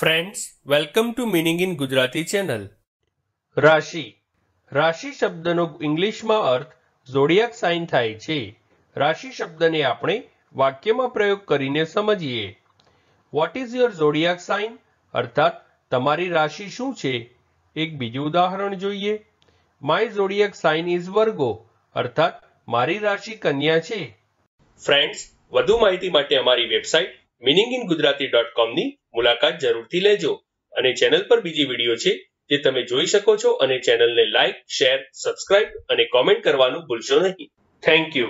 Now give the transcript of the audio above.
friends welcome to meaning in Gujarati channel રાશિ રાશિ શબ્દનો ઇંગ્લિશમાં અર્થ ઝોડિયાક સાઇન થાય છે રાશિ શબ્દને આપણે વાક્યમાં પ્રયોગ કરીને સમજીએ what is your zodiac sign અર્થાત તમારી રાશિ શું છે એક બીજું ઉદાહરણ જોઈએ માય ઝોડિયાક સાઇન ઇઝ વર્ગો અર્થાત મારી રાશિ કન્યા છે ફ્રેન્ડ્સ વધુ માહિતી માટે અમારી વેબસાઇટ meaningingujarati.com ની મુલાકાત જરૂરથી લેજો અને ચેનલ પર બીજી વિડિયો છે જે તમે જોઈ શકો છો અને ચેનલને લાઈક શેર સબસ્ક્રાઇબ અને કોમેન્ટ કરવાનું ભૂલશો નહીં થેન્ક યુ